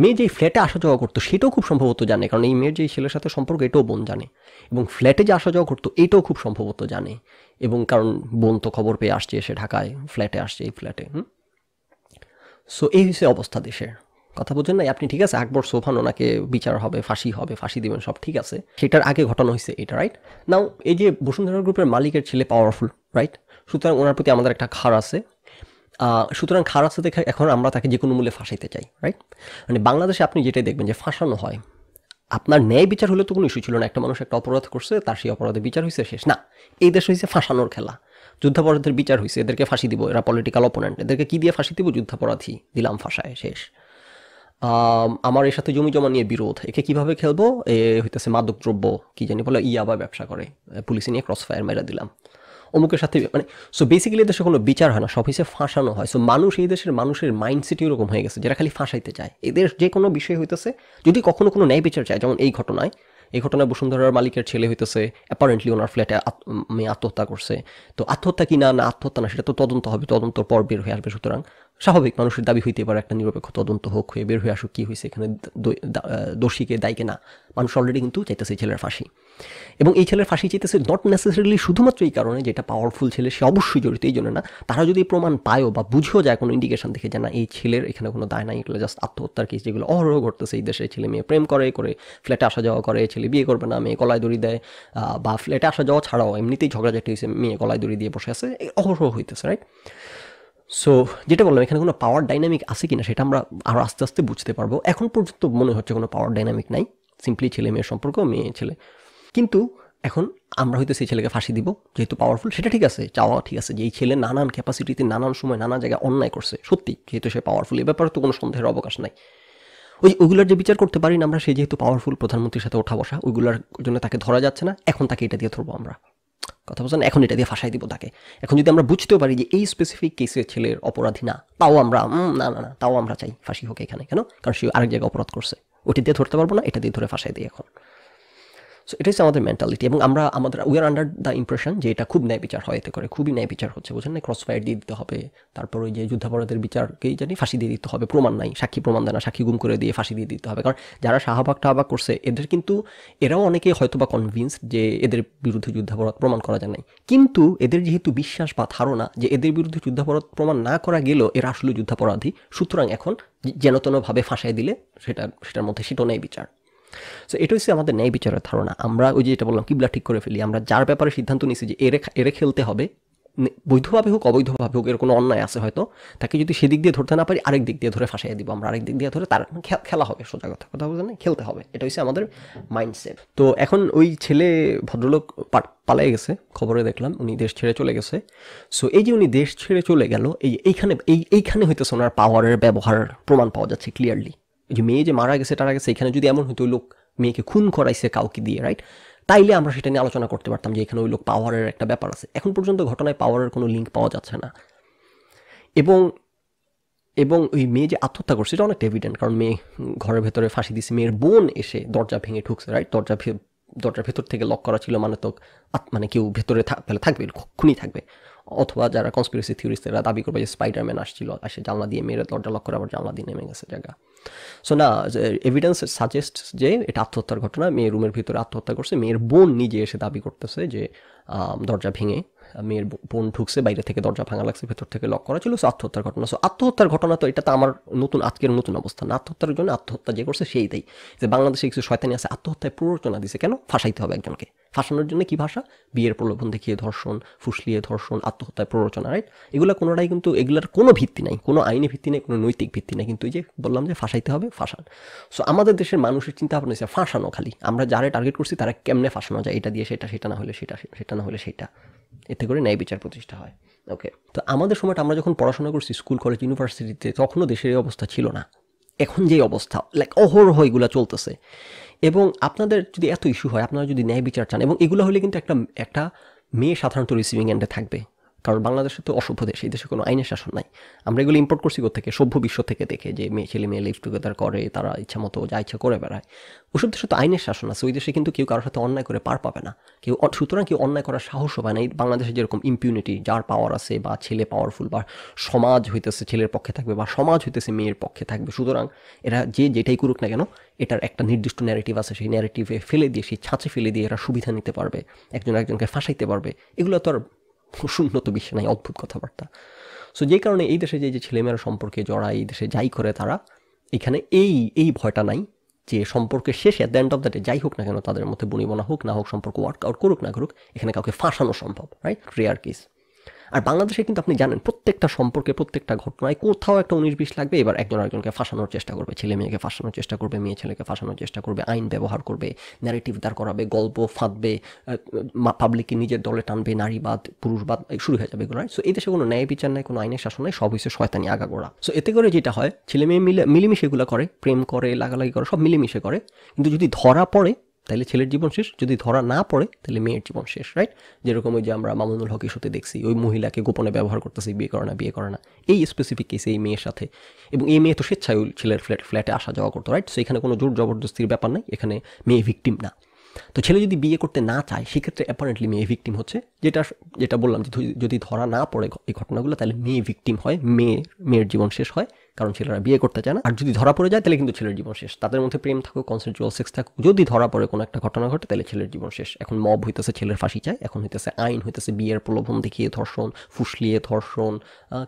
মেয়ে যেই ফ্ল্যাটে আসা যাওয়া করতো সেটাও খুব সম্ভবত জানে কারণ এই মেয়ের যে ছেলের সাথে সম্পর্ক এটাও বোন জানে এবং ফ্ল্যাটে যে আসা যাওয়া করতো এটাও খুব সম্ভবত জানে এবং কারণ বোন তো খবর পেয়ে আসছে এসে ঢাকায় ফ্ল্যাটে আসছে এই ফ্ল্যাটে হুম সো এই হিসেবে অবস্থা দেশের কথা বলছেন নাই আপনি ঠিক আছে আকবর সোফান ওনাকে বিচার হবে ফাঁসি হবে ফাঁসি দিবেন সব ঠিক আছে সেটার আগে ঘটনা হয়েছে এটা রাইট নাও এই যে বসুন্ধরা গ্রুপের মালিকের ছেলে পাওয়ারফুল রাইট সুতরাং ওনার প্রতি আমাদের একটা খার আছে সুতরাং খার আছে দেখে এখন আমরা তাকে যে কোনো মূল্যে ফাঁসাইতে চাই রাইট মানে বাংলাদেশে আপনি যেটাই দেখবেন যে ফাঁসানো হয় আপনার ন্যায় বিচার হলে তো কোনো ইস্যু ছিল না একটা মানুষ একটা অপরাধ করছে তার সেই অপরাধে বিচার হয়েছে শেষ না এই দেশ হয়েছে ফাঁসানোর খেলা যুদ্ধাপরাধের বিচার হয়েছে এদেরকে ফাঁসি দিব এরা পলিটিক্যাল অপোনেন্ট এদেরকে কী দিয়ে ফাঁসি দিব যুদ্ধাপরাধী দিলাম ফাঁসায় শেষ আমার এর সাথে জমি জমা নিয়ে বিরোধ একে কিভাবে খেলবো এ হইতেছে মাদকদ্রব্য কি জানি বলে ইয়া বা ব্যবসা করে পুলিশে নিয়ে ক্রস ফায়ার মেরা দিলাম অমুকের সাথে মানে সো বেসিক্যালি দেশে কোনো বিচার হয় না সব হিসেবে ফাঁসানো হয় সো মানুষ এই দেশের মানুষের মাইন্ডসেটই ওরকম হয়ে গেছে যারা খালি ফাঁসাইতে চায় এদের যে কোনো বিষয় হইতেছে যদি কখনো কোনো ন্যায় বিচার চায় যেমন এই ঘটনায় এই ঘটনায় বসুন্ধরার মালিকের ছেলে হইতেছে অ্যাপারেন্টলি ওনার ফ্ল্যাটে মেয়ে আত্মহত্যা করছে তো আত্মহত্যা কি না না আত্মহত্যা না সেটা তো তদন্ত হবে তদন্তর পর বের হয়ে আসবে সুতরাং স্বাভাবিক মানুষের দাবি হইতে পারে একটা নিরপেক্ষ তদন্ত হোক হয়ে বের হয়ে আসুক কী হয়েছে এখানে দোষীকে দায়কে না মানুষ অলরেডি কিন্তু চাইতেছে এই ছেলের ফাঁসি এবং এই ছেলের ফাঁসি চাইতেছে নট নেসেসারিলি শুধুমাত্র এই কারণে যেটা পাওয়ারফুল ছেলে সে অবশ্যই জড়িত এই জন্য না তারা যদি প্রমাণ পায়ও বা বুঝেও যায় কোনো ইন্ডিকেশন দেখে যে না এই ছেলের এখানে কোনো দায় নাই এগুলো জাস্ট আত্মহত্যার কেস যেগুলো অহরহ ঘটতেছে এই দেশে ছেলে মেয়ে প্রেম করে করে ফ্ল্যাটে আসা যাওয়া করে ছেলে বিয়ে করবে না মেয়ে কলায় দড়ি দেয় বা ফ্ল্যাটে আসা যাওয়া ছাড়াও এমনিতেই ঝগড়াঝাটি হয়েছে মেয়ে কলায় দড়ি দিয়ে বসে আছে অহরহ হইতেছে রাইট সো যেটা বললাম এখানে কোনো পাওয়ার ডাইনামিক আছে কিনা সেটা আমরা আরও আস্তে আস্তে বুঝতে পারবো এখন পর্যন্ত মনে হচ্ছে কোনো পাওয়ার ডাইনামিক নাই সিম্পলি ছেলে মেয়ের সম্পর্ক মেয়ে ছেলে কিন্তু এখন আমরা হয়তো সেই ছেলেকে ফাঁসি দিব যেহেতু পাওয়ারফুল সেটা ঠিক আছে চাওয়া ঠিক আছে যে এই ছেলে নানান ক্যাপাসিটিতে নানান সময় নানা জায়গায় অন্যায় করছে সত্যি যেহেতু সে পাওয়ারফুল এ ব্যাপারে তো কোনো সন্দেহের অবকাশ নাই ওই ওইগুলোর যে বিচার করতে পারি না আমরা সে যেহেতু পাওয়ারফুল প্রধানমন্ত্রীর সাথে ওঠা বসা ওইগুলোর জন্য তাকে ধরা যাচ্ছে না এখন তাকে এটা দিয়ে ধরবো আমরা কথা বলছেন এখন এটা দিয়ে ফাঁসাই দিব তাকে এখন যদি আমরা বুঝতেও পারি যে এই স্পেসিফিক কেসে ছেলের অপরাধী না তাও আমরা না না না তাও আমরা চাই ফাঁসি হোক এখানে কেন কারণ সে আরেক জায়গায় অপরাধ করছে ওটি দিয়ে ধরতে পারবো না এটা দিয়ে ধরে ফাঁসাই দিই এখন সো এটা হচ্ছে আমাদের মেন্টালিটি এবং আমরা আমাদের we are under the impression যে এটা খুব ন্যায় বিচার হয় এতে করে খুবই ন্যায় বিচার হচ্ছে বোঝেন না ক্রস ফায়ার দিয়ে দিতে হবে তারপর ওই যে যুদ্ধাপরাধের বিচারকেই জানি ফাঁসি দিয়ে দিতে হবে প্রমাণ নাই সাক্ষী প্রমাণ দেয় না সাক্ষী গুম করে দিয়ে ফাঁসি দিয়ে দিতে হবে কারণ যারা শাহবাগ টাহবাগ করছে এদের কিন্তু এরাও অনেকে হয়তো বা কনভিন্স যে এদের বিরুদ্ধে যুদ্ধাপরাধ প্রমাণ করা যায় নাই কিন্তু এদের যেহেতু বিশ্বাস বা ধারণা যে এদের বিরুদ্ধে যুদ্ধাপরাধ প্রমাণ না করা গেলেও এরা আসলে যুদ্ধাপরাধী সুতরাং এখন যেন তেনভাবে ফাঁসাই দিলে সেটা সেটার মধ্যে সেটা নেই বিচার সো এটা হচ্ছে আমাদের ন্যায় বিচারের ধারণা আমরা ওই যে যেটা বললাম কিবলা ঠিক করে ফেলি আমরা যার ব্যাপারে সিদ্ধান্ত নিয়েছি যে এরে এরে খেলতে হবে বৈধভাবে হোক অবৈধভাবে হোক এর কোনো অন্যায় আছে হয়তো তাকে যদি সেদিক দিয়ে ধরতে না পারি আরেক দিক দিয়ে ধরে ফাঁসাই দিব আমরা আরেক দিক দিয়ে ধরে তার খেলা হবে সোজা কথা কথা বলতে খেলতে হবে এটা হচ্ছে আমাদের মাইন্ডসেট তো এখন ওই ছেলে ভদ্রলোক পালাই গেছে খবরে দেখলাম উনি দেশ ছেড়ে চলে গেছে সো এই যে উনি দেশ ছেড়ে চলে গেল এই এইখানে এই এইখানে হয়তো সোনার পাওয়ারের ব্যবহার প্রমাণ পাওয়া যাচ্ছে ক্লিয়ারলি যে মেয়ে যে মারা গেছে তারা গেছে এখানে যদি এমন হতো লোক মেয়েকে খুন করাইছে কাউকে দিয়ে রাইট তাইলে আমরা সেটা নিয়ে আলোচনা করতে পারতাম যে এখানে ওই লোক পাওয়ারের একটা ব্যাপার আছে এখন পর্যন্ত ঘটনায় পাওয়ারের কোনো লিঙ্ক পাওয়া যাচ্ছে না এবং এবং ওই মেয়ে যে আত্মহত্যা করছে এটা অনেক এভিডেন্ট কারণ মেয়ে ঘরের ভেতরে ফাঁসি দিয়েছে মেয়ের বোন এসে দরজা ভেঙে ঢুকছে রাইট দরজা দরজার ভেতর থেকে লক করা ছিল মানে তো মানে কেউ ভেতরে থাকলে থাকবে খুনি থাকবে অথবা যারা কনস্পিরেসি তারা দাবি করবে যে স্পাইডারম্যান আসছিল আসে জানলা দিয়ে মেরে দরজা লক করে আবার জানলা দিয়ে নেমে গেছে জায়গা সো না এভিডেন্স সাজেস্ট যে এটা আত্মহত্যার ঘটনা মেয়ের রুমের ভিতরে আত্মহত্যা করছে মেয়ের বোন নিজে এসে দাবি করতেছে যে দরজা ভেঙে মেয়ের বোন ঢুকছে বাইরে থেকে দরজা ভাঙা লাগছে ভেতর থেকে লক করা ছিল সো আত্মহত্যার ঘটনা সো আত্মহত্যার ঘটনা তো এটা তো আমার নতুন আজকের নতুন অবস্থা না আত্মহত্যার জন্য আত্মহত্যা যে করছে সেই দেয় যে বাংলাদেশে কিছু শয়তানি আছে আত্মহত্যায় প্ররোচনা দিছে কেন ফাঁসাইতে হবে একজনকে ফাঁসানোর জন্য কী ভাষা বিয়ের প্রলোভন দেখিয়ে ধর্ষণ ফুসলিয়ে ধর্ষণ আত্মহত্যায় প্ররোচনা রাইট এগুলো কোনোটাই কিন্তু এগুলার কোনো ভিত্তি নাই কোনো আইনি ভিত্তি নেই কোনো নৈতিক ভিত্তি নেই কিন্তু এই যে বললাম যে ফাঁসাইতে হবে ফাঁসান সো আমাদের দেশের মানুষের চিন্তা ভাবনা হচ্ছে ফাঁসানো খালি আমরা যারা টার্গেট করছি তারা কেমনে ফাঁসানো যায় এটা দিয়ে সেটা সেটা না হলে সেটা সেটা না হলে সেটা এতে করে ন্যায় বিচার প্রতিষ্ঠা হয় ওকে তো আমাদের সময়টা আমরা যখন পড়াশোনা করছি স্কুল কলেজ ইউনিভার্সিটিতে তখনও দেশের এই অবস্থা ছিল না এখন যেই অবস্থা লাইক অহরহ এগুলো চলতেছে এবং আপনাদের যদি এত ইস্যু হয় আপনারা যদি ন্যায় বিচার চান এবং এগুলো হলে কিন্তু একটা একটা মেয়ে সাধারণত রিসিভিং এন্ডে থাকবে কারণ বাংলাদেশে তো অসভ্য দেশ এই দেশে কোনো আইনের শাসন নাই আমরা এগুলো ইম্পোর্ট করছি থেকে সভ্য বিশ্ব থেকে দেখে যে মেয়ে ছেলে মেয়ে লিভ টুগেদার করে তারা ইচ্ছা মতো যা ইচ্ছা করে বেড়ায় ওসব দেশে তো আইনের শাসন আছে ওই দেশে কিন্তু কেউ কারোর সাথে অন্যায় করে পার পাবে না কেউ সুতরাং কেউ অন্যায় করার সাহসও পায় না এই বাংলাদেশে যেরকম ইম্পিউনিটি যার পাওয়ার আছে বা ছেলে পাওয়ারফুল বা সমাজ হইতেছে ছেলের পক্ষে থাকবে বা সমাজ হইতেছে মেয়ের পক্ষে থাকবে সুতরাং এরা যে যেটাই করুক না কেন এটার একটা নির্দিষ্ট ন্যারেটিভ আছে সেই ন্যারেটিভে ফেলে দিয়ে সেই ছাঁচে ফেলে দিয়ে এরা সুবিধা নিতে পারবে একজন একজনকে ফাঁসাইতে পারবে এগুলো তো আর সুন্নত বিশ্বে নাই অদ্ভুত কথাবার্তা সো যে কারণে এই দেশে যে যে ছেলেমেয়েরা সম্পর্কে জড়া এই দেশে যাই করে তারা এখানে এই এই ভয়টা নাই যে সম্পর্কের শেষে at the end of the day যাই হোক না কেন তাদের মধ্যে বনিবনা হোক না হোক সম্পর্ক ওয়ার্কআউট করুক না করুক এখানে কাউকে ফাঁসানো সম্ভব রাইট রেয়ার কেস আর বাংলাদেশে কিন্তু আপনি জানেন প্রত্যেকটা সম্পর্কে প্রত্যেকটা ঘটনায় কোথাও একটা উনিশ বিশ লাগবে এবার একজন একজনকে ফাঁসানোর চেষ্টা করবে ছেলে মেয়েকে ফাঁসানোর চেষ্টা করবে মেয়ে ছেলেকে ফাঁসানোর চেষ্টা করবে আইন ব্যবহার করবে ন্যারেটিভ দাঁড় করাবে গল্প ফাঁদবে পাবলিককে নিজের দলে টানবে নারীবাদ পুরুষবাদ শুরু হয়ে যাবে এগুলো সো এই দেশে কোনো ন্যায় বিচার নাই কোনো আইনের শাসন নাই সব হয়েছে শয়তানি আগাগোড়া সো এতে করে যেটা হয় ছেলে মেয়ে মিলে মিলেমিশে এগুলো করে প্রেম করে লাগালাগি করে সব মিলেমিশে করে কিন্তু যদি ধরা পড়ে তাহলে ছেলের জীবন শেষ যদি ধরা না পড়ে তাহলে মেয়ের জীবন শেষ রাইট যেরকম ওই যে আমরা মামুনুল হকের সাথে দেখছি ওই মহিলাকে গোপনে ব্যবহার করতেছি বিয়ে করে না বিয়ে করে না এই স্পেসিফিক কেসে এই মেয়ের সাথে এবং এই মেয়ে তো স্বেচ্ছায় ওই ছেলের ফ্ল্যাট ফ্ল্যাটে আসা যাওয়া করতো রাইট সো এখানে কোনো জোর জবরদস্তির ব্যাপার নাই এখানে মেয়ে ভিকটিম না তো ছেলে যদি বিয়ে করতে না চায় সেক্ষেত্রে অ্যাপারেন্টলি মেয়ে ভিকটিম হচ্ছে যেটা যেটা বললাম যে যদি ধরা না পড়ে এই ঘটনাগুলো তাহলে মেয়ে ভিকটিম হয় মেয়ে মেয়ের জীবন শেষ হয় কারণ ছেলেরা বিয়ে করতে চায় না আর যদি ধরা পড়ে যায় তাহলে কিন্তু ছেলের জীবন শেষ তাদের মধ্যে প্রেম থাকুক কনসেন্ট্রুয়াল সেক্স থাকুক যদি ধরা পড়ে কোনো একটা ঘটনা ঘটে তাহলে ছেলের জীবন শেষ এখন মব হইতেছে ছেলের ফাঁসি চায় এখন হইতেছে আইন হইতেছে বিয়ের প্রলোভন দেখিয়ে ধর্ষণ ফুসলিয়ে ধর্ষণ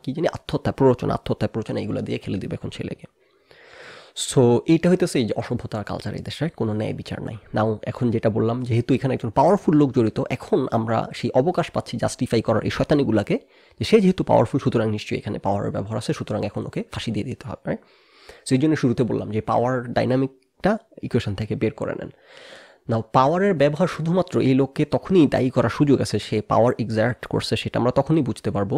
কি জানি আত্মহত্যা প্ররোচনা আত্মহত্যা প্ররোচনা এগুলো দিয়ে খেলে দিবে এখন ছেলেকে সো এটা হইতেছে এই যে অসভ্যতার কালচার এই দেশে কোনো ন্যায় বিচার নাই নাও এখন যেটা বললাম যেহেতু এখানে একজন পাওয়ারফুল লোক জড়িত এখন আমরা সেই অবকাশ পাচ্ছি জাস্টিফাই করার এই শয়তানিগুলোকে যে সে যেহেতু পাওয়ারফুল সুতরাং নিশ্চয়ই এখানে পাওয়ারের ব্যবহার আছে সুতরাং এখন ওকে ফাঁসি দিয়ে দিতে হবে সেই জন্য শুরুতে বললাম যে পাওয়ার ডাইনামিকটা ইকুয়েশন থেকে বের করে নেন নাও পাওয়ারের ব্যবহার শুধুমাত্র এই লোককে তখনই দায়ী করার সুযোগ আছে সে পাওয়ার এক্সার্ট করছে সেটা আমরা তখনই বুঝতে পারবো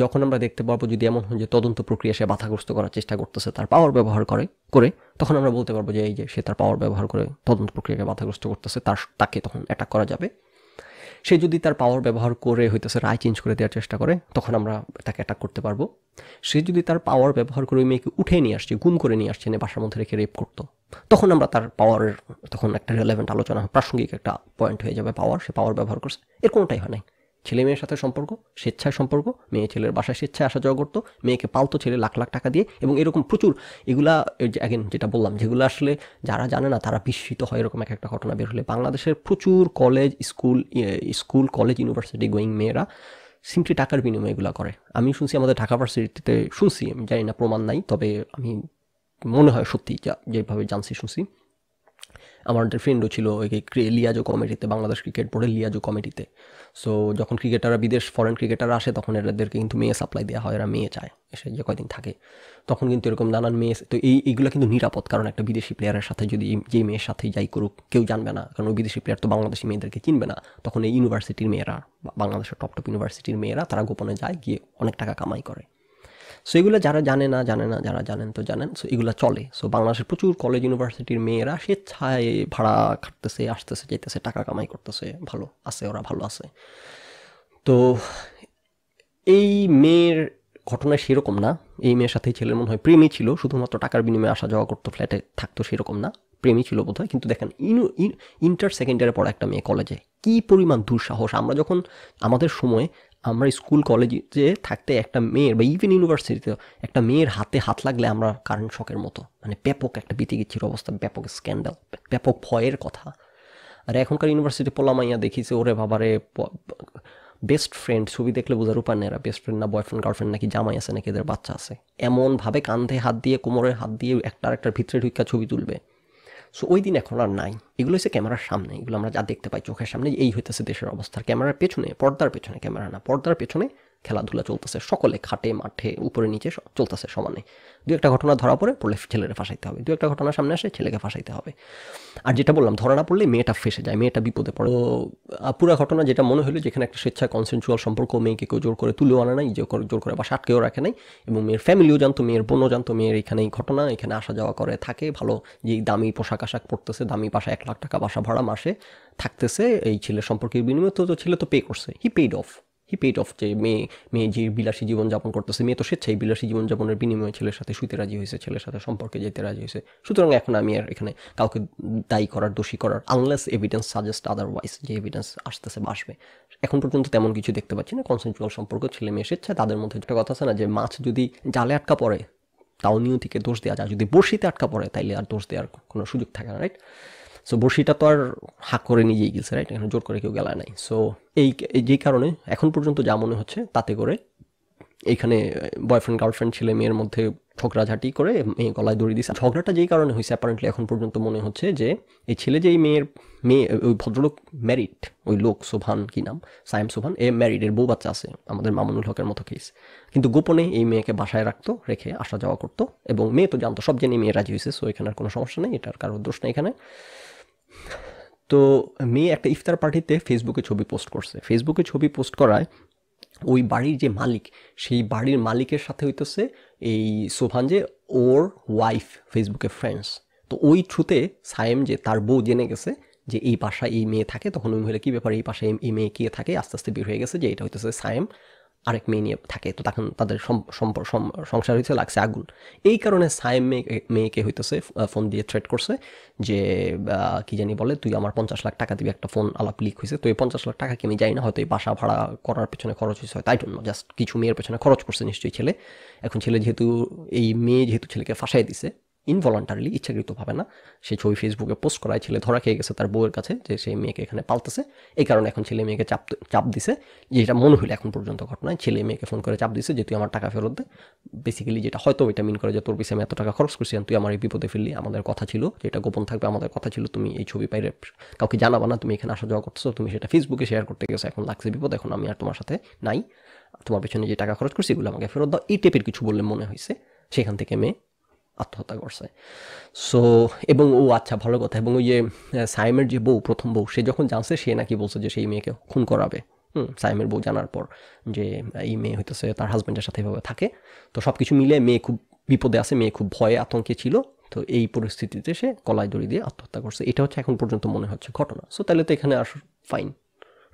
যখন আমরা দেখতে পারবো যদি এমন হয় যে তদন্ত প্রক্রিয়া সে বাধাগ্রস্ত করার চেষ্টা করতেছে তার পাওয়ার ব্যবহার করে করে তখন আমরা বলতে পারবো যে এই যে সে তার পাওয়ার ব্যবহার করে তদন্ত প্রক্রিয়াকে বাধাগ্রস্ত করতেছে তার তাকে তখন অ্যাটাক করা যাবে সে যদি তার পাওয়ার ব্যবহার করে হইতেছে রায় চেঞ্জ করে দেওয়ার চেষ্টা করে তখন আমরা তাকে অ্যাটাক করতে পারবো সে যদি তার পাওয়ার ব্যবহার করে ওই মেয়েকে উঠে নিয়ে আসছে গুম করে নিয়ে আসছে এনে বাসার মধ্যে রেখে রেপ করতো তখন আমরা তার পাওয়ারের তখন একটা রেলেভেন্ট আলোচনা প্রাসঙ্গিক একটা পয়েন্ট হয়ে যাবে পাওয়ার সে পাওয়ার ব্যবহার করছে এর কোনোটাই হয় নাই ছেলে মেয়ের সাথে সম্পর্ক স্বেচ্ছায় সম্পর্ক মেয়ে ছেলের বাসায় স্বেচ্ছায় আসা যাওয়া করতো মেয়েকে পালতো ছেলে লাখ লাখ টাকা দিয়ে এবং এরকম প্রচুর এগুলা অ্যাগেন যেটা বললাম যেগুলো আসলে যারা জানে না তারা বিস্মিত হয় এরকম এক একটা ঘটনা বের হলে বাংলাদেশের প্রচুর college school school college university going মেয়েরা সিম্পলি টাকার বিনিময়ে এগুলো করে আমি শুনছি আমাদের ঢাকা ভার্সিটিতে শুনছি আমি জানি না প্রমাণ নাই তবে আমি মনে হয় সত্যি যা যেভাবে জানছি শুনছি আমার একটা ফ্রেন্ডও ছিল ওই লিয়াজো কমিটিতে বাংলাদেশ ক্রিকেট বোর্ডের লিয়াজো কমিটিতে সো যখন ক্রিকেটাররা বিদেশ ফরেন ক্রিকেটার আসে তখন এদেরকে কিন্তু মেয়ে সাপ্লাই দেওয়া হয় এরা মেয়ে চায় এসে যে কয়দিন থাকে তখন কিন্তু এরকম নানান মেয়ে তো এই এইগুলো কিন্তু নিরাপদ কারণ একটা বিদেশি প্লেয়ারের সাথে যদি যে মেয়ের সাথে যাই করুক কেউ জানবে না কারণ ওই বিদেশি প্লেয়ার তো বাংলাদেশি মেয়েদেরকে চিনবে না তখন এই ইউনিভার্সিটির মেয়েরা বাংলাদেশের টপ টপ ইউনিভার্সিটির মেয়েরা তারা গোপনে যায় গিয়ে অনেক টাকা কামাই করে সো এগুলো যারা জানে না জানে না যারা জানেন তো জানেন সো এগুলো চলে সো বাংলাদেশের প্রচুর কলেজ ইউনিভার্সিটির মেয়েরা স্বেচ্ছায় ভাড়া খাটতেছে আসতেছে যেতেছে টাকা কামাই করতেছে ভালো আছে ওরা ভালো আছে তো এই মেয়ের ঘটনা সেরকম না এই মেয়ের সাথে ছেলের মনে হয় প্রেমই ছিল শুধুমাত্র টাকার বিনিময়ে আসা যাওয়া করতো ফ্ল্যাটে থাকতো সেরকম না প্রেমই ছিল বোধ কিন্তু দেখেন ইন্টার সেকেন্ডারে পড়া একটা মেয়ে কলেজে কী পরিমাণ দুঃসাহস আমরা যখন আমাদের সময় আমরা স্কুল কলেজে থাকতে একটা মেয়ের বা ইভেন ইউনিভার্সিটিতে একটা মেয়ের হাতে হাত লাগলে আমরা কারেন্ট শখের মতো মানে ব্যাপক একটা বিতিগিচ্ছির অবস্থা ব্যাপক স্ক্যান্ডাল ব্যাপক ভয়ের কথা আর এখনকার ইউনিভার্সিটি পোলামাইয়া দেখিছে ওরে বাবারে বেস্ট ফ্রেন্ড ছবি দেখলে বোঝার উপায় নেই বেস্ট ফ্রেন্ড না বয়ফ্রেন্ড গার্লফ্রেন্ড নাকি জামাই আছে নাকি এদের বাচ্চা আছে এমনভাবে কান্ধে হাত দিয়ে কোমরের হাত দিয়ে একটার একটার ভিতরে ঢুকা ছবি তুলবে সো ওই দিন এখন আর নাই এগুলো হচ্ছে ক্যামেরার সামনে এগুলো আমরা যা দেখতে পাই চোখের সামনে এই হইতেছে দেশের অবস্থা ক্যামেরার পেছনে পর্দার পেছনে ক্যামেরা না পর্দার পেছনে খেলাধুলা চলতেছে সকলে খাটে মাঠে উপরে নিচে চলতেছে সমানে দু একটা ঘটনা ধরা পড়ে পড়লে ছেলেরা ফাঁসাইতে হবে দু একটা ঘটনা সামনে আসে ছেলেকে ফাঁসাইতে হবে আর যেটা বললাম ধরা না পড়লে মেয়েটা ফেসে যায় মেয়েটা বিপদে পড়ে তো পুরো ঘটনা যেটা মনে হলো যেখানে একটা স্বেচ্ছায় কনসেন্সুয়াল সম্পর্ক মেয়েকে কেউ জোর করে তুলেও আনা নাই যে জোর করে বাসা আটকেও রাখে নাই এবং মেয়ের ফ্যামিলিও জানতো মেয়ের বোনও জানতো মেয়ের এখানে এই ঘটনা এখানে আসা যাওয়া করে থাকে ভালো যে দামি পোশাক আশাক পরতেছে দামি বাসা এক লাখ টাকা বাসা ভাড়া মাসে থাকতেছে এই ছেলের সম্পর্কের বিনিময়ে তো ছেলে তো পে করছে he paid off he paid off যে মেয়ে মেয়ে যে বিলাসী জীবনযাপন করতেছে মেয়ে তো স্বেচ্ছাই বিলাসী জীবনযাপনের বিনিময়ে ছেলের সাথে শুইতে রাজি হয়েছে ছেলের সাথে সম্পর্কে যেতে রাজি হয়েছে সুতরাং এখন আমি আর এখানে কাউকে দায়ী করার দোষী করার আনলেস এভিডেন্স সাজেস্ট আদারওয়াইজ যে এভিডেন্স আসতেছে বা আসবে এখন পর্যন্ত তেমন কিছু দেখতে পাচ্ছি না কনসেন্টুয়াল সম্পর্ক ছেলে মেয়ে স্বেচ্ছা তাদের মধ্যে একটা কথা আছে না যে মাছ যদি জালে আটকা পড়ে তাও নিয়তিকে দোষ দেওয়া যায় যদি বসিতে আটকা পড়ে তাইলে আর দোষ দেওয়ার কোনো সুযোগ থাকে না রাইট সো বড়শিটা তো আর হাঁক করে নিজেই গেছে রাইট এখানে জোর করে কেউ গেলা নাই সো এই যে কারণে এখন পর্যন্ত যা মনে হচ্ছে তাতে করে এইখানে বয়ফ্রেন্ড গার্লফ্রেন্ড ছেলে মেয়ের মধ্যে ঝগড়াঝাটি করে মেয়ে গলায় দড়ি দিয়েছে ঝগড়াটা যেই কারণে হয়েছে অ্যাপারেন্টলি এখন পর্যন্ত মনে হচ্ছে যে এই ছেলে যেই মেয়ের মেয়ে ওই ভদ্রলোক ম্যারিড ওই লোক সোভান কি নাম সায়েম সোভান এ ম্যারিড এর বউ বাচ্চা আছে আমাদের মামুনুল হকের মতো কেস কিন্তু গোপনে এই মেয়েকে বাসায় রাখতো রেখে আসা যাওয়া করতো এবং মেয়ে তো জানতো সব জেনে মেয়ে রাজি হয়েছে সো এখানে আর কোনো সমস্যা নেই এটার কারোর দোষ নেই এখানে তো মেয়ে একটা ইফতার পার্টিতে ফেসবুকে ছবি পোস্ট করছে ফেসবুকে ছবি পোস্ট করায় ওই বাড়ির যে মালিক সেই বাড়ির মালিকের সাথে হইতেছে এই সোভান যে ওর ওয়াইফ ফেসবুকে ফ্রেন্ডস তো ওই থ্রুতে সায়েম যে তার বউ জেনে গেছে যে এই বাসায় এই মেয়ে থাকে তখন ওই মহিলা কী ব্যাপারে এই পাশে এই মেয়ে কে থাকে আস্তে আস্তে বের হয়ে গেছে যে এটা হইতেছে সায়েম আরেক মেয়ে নিয়ে থাকে তো তখন তাদের সংসার হইতে লাগছে আগুন এই কারণে সায়েম মেয়ে মেয়েকে হইতেছে ফোন দিয়ে থ্রেড করছে যে কি জানি বলে তুই আমার পঞ্চাশ লাখ টাকা দিবি একটা ফোন আলাপ লিক হয়েছে তো এই পঞ্চাশ লাখ টাকা কি আমি যাই না হয়তো এই বাসা ভাড়া করার পেছনে খরচ হয়েছে তাই জন্য জাস্ট কিছু মেয়ের পেছনে খরচ করছে নিশ্চয়ই ছেলে এখন ছেলে যেহেতু এই মেয়ে যেহেতু ছেলেকে ফাঁসাই দিছে ইনভলান্টারিলি ইচ্ছাকৃতভাবে না সে ছবি ফেসবুকে পোস্ট করায় ছেলে ধরা খেয়ে গেছে তার বউয়ের কাছে যে সেই মেয়েকে এখানে পালতেছে এই কারণে এখন ছেলে মেয়েকে চাপ চাপ দিছে যেটা মনে হইলো এখন পর্যন্ত ঘটনায় ছেলে মেয়েকে ফোন করে চাপ দিছে যে তুই আমার টাকা ফেরত দে বেসিক্যালি যেটা হয়তো ওইটা মিন করে যে তোর পিছিয়ে আমি এত টাকা খরচ করছি তুই আমার এই বিপদে ফেললি আমাদের কথা ছিল যেটা গোপন থাকবে আমাদের কথা ছিল তুমি এই ছবি পাইরে কাউকে জানাবা না তুমি এখানে আসা যাওয়া করতেছো তুমি সেটা ফেসবুকে শেয়ার করতে গেছো এখন লাগছে বিপদ এখন আমি আর তোমার সাথে নাই তোমার পেছনে যে টাকা খরচ করছি এগুলো আমাকে ফেরত দাও এই টাইপের কিছু বললে মনে হয়েছে সেখান থেকে মেয়ে আত্মহত্যা করছে সো এবং ও আচ্ছা ভালো কথা এবং ওই যে সাইমের যে বউ প্রথম বউ সে যখন জানছে সে নাকি বলছে যে সেই মেয়েকে খুন করাবে হুম সাইমের বউ জানার পর যে এই মেয়ে হইতেছে তার হাজব্যান্ডের সাথে এভাবে থাকে তো সব কিছু মিলে মেয়ে খুব বিপদে আছে মেয়ে খুব ভয়ে আতঙ্কে ছিল তো এই পরিস্থিতিতে সে কলায় দড়ি দিয়ে আত্মহত্যা করছে এটা হচ্ছে এখন পর্যন্ত মনে হচ্ছে ঘটনা সো তাহলে তো এখানে আস ফাইন